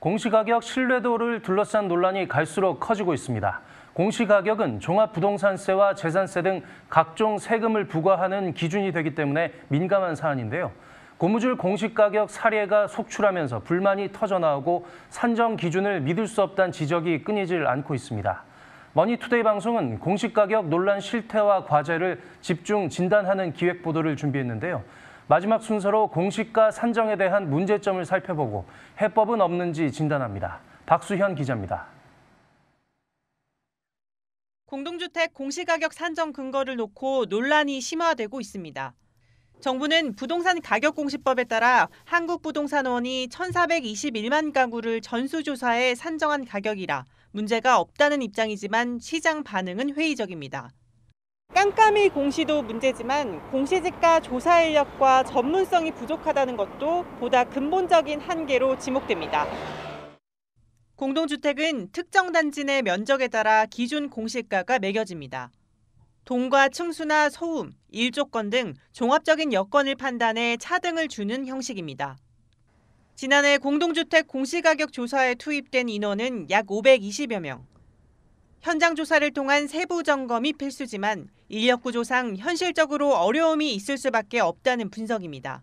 공시가격 신뢰도를 둘러싼 논란이 갈수록 커지고 있습니다. 공시가격은 종합부동산세와 재산세 등 각종 세금을 부과하는 기준이 되기 때문에 민감한 사안인데요. 고무줄 공시가격 사례가 속출하면서 불만이 터져나오고 산정 기준을 믿을 수 없다는 지적이 끊이질 않고 있습니다. 머니투데이 방송은 공시가격 논란 실태와 과제를 집중 진단하는 기획 보도를 준비했는데요. 마지막 순서로 공시가 산정에 대한 문제점을 살펴보고 해법은 없는지 진단합니다. 박수현 기자입니다. 공동주택 공시가격 산정 근거를 놓고 논란이 심화되고 있습니다. 정부는 부동산 가격 공시법에 따라 한국부동산원이 1,421만 가구를 전수조사해 산정한 가격이라 문제가 없다는 입장이지만 시장 반응은 회의적입니다. 깜깜이 공시도 문제지만 공시지가 조사 인력과 전문성이 부족하다는 것도 보다 근본적인 한계로 지목됩니다. 공동주택은 특정 단지 내 면적에 따라 기준 공시가가 매겨집니다. 동과 층수나 소음, 일조건 등 종합적인 여건을 판단해 차등을 주는 형식입니다. 지난해 공동주택 공시가격 조사에 투입된 인원은 약 520여 명. 현장 조사를 통한 세부 점검이 필수지만 인력 구조상 현실적으로 어려움이 있을 수밖에 없다는 분석입니다.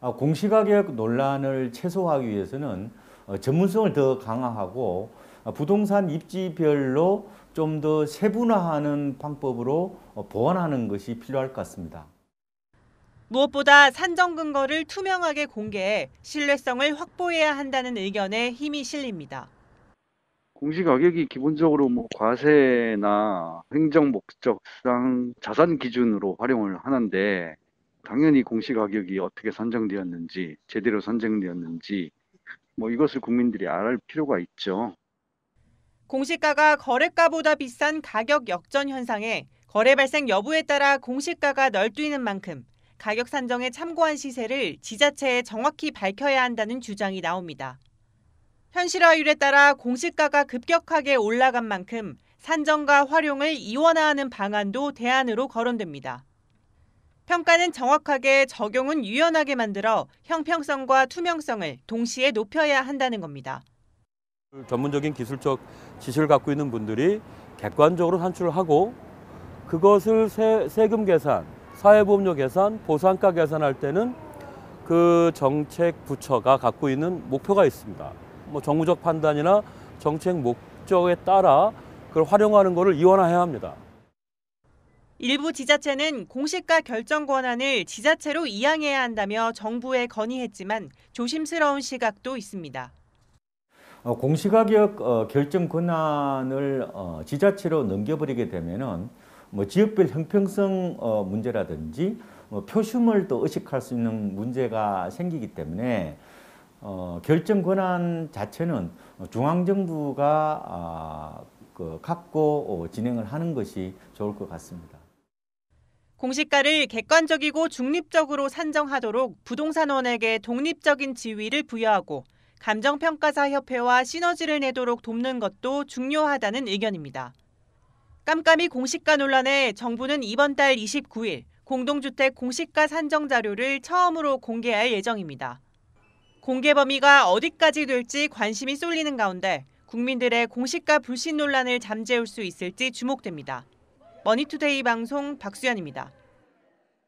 어, 공시가격 논란을 최소화하기 위해서는 어, 전문성을 더 강화하고 어, 부동산 입지별로 좀 더 세분화하는 방법으로 보완하는 것이 필요할 것 같습니다. 무엇보다 산정 근거를 투명하게 공개해 신뢰성을 확보해야 한다는 의견에 힘이 실립니다. 공시 가격이 기본적으로 뭐 과세나 행정 목적상 자산 기준으로 활용을 하는데 당연히 공시 가격이 어떻게 산정되었는지 제대로 산정되었는지 뭐 이것을 국민들이 알 필요가 있죠. 공시가가 거래가보다 비싼 가격 역전 현상에 거래 발생 여부에 따라 공시가가 널뛰는 만큼 가격 산정에 참고한 시세를 지자체에 정확히 밝혀야 한다는 주장이 나옵니다. 현실화율에 따라 공시가가 급격하게 올라간 만큼 산정과 활용을 이원화하는 방안도 대안으로 거론됩니다. 평가는 정확하게 적용은 유연하게 만들어 형평성과 투명성을 동시에 높여야 한다는 겁니다. 전문적인 기술적 지식을 갖고 있는 분들이 객관적으로 산출을 하고 그것을 세, 금 계산, 사회보험료 계산, 보상가 계산할 때는 그 정책 부처가 갖고 있는 목표가 있습니다. 뭐 정무적 판단이나 정책 목적에 따라 그걸 활용하는 것을 이원화해야 합니다. 일부 지자체는 공시가 결정 권한을 지자체로 이양해야 한다며 정부에 건의했지만 조심스러운 시각도 있습니다. 어, 공시가격 어, 결정 권한을 어, 지자체로 넘겨버리게 되면은 뭐 지역별 형평성 문제라든지 뭐 표심을 또 의식할 수 있는 문제가 생기기 때문에 어, 결정 권한 자체는 중앙정부가 아, 그 갖고 어, 진행을 하는 것이 좋을 것 같습니다. 공시가를 객관적이고 중립적으로 산정하도록 부동산원에게 독립적인 지위를 부여하고 감정평가사협회와 시너지를 내도록 돕는 것도 중요하다는 의견입니다. 깜깜이 공시가 논란에 정부는 이번 달 29일 공동주택 공시가 산정 자료를 처음으로 공개할 예정입니다. 공개 범위가 어디까지 될지 관심이 쏠리는 가운데 국민들의 공식과 불신 논란을 잠재울 수 있을지 주목됩니다. 머니투데이 방송 박수현입니다.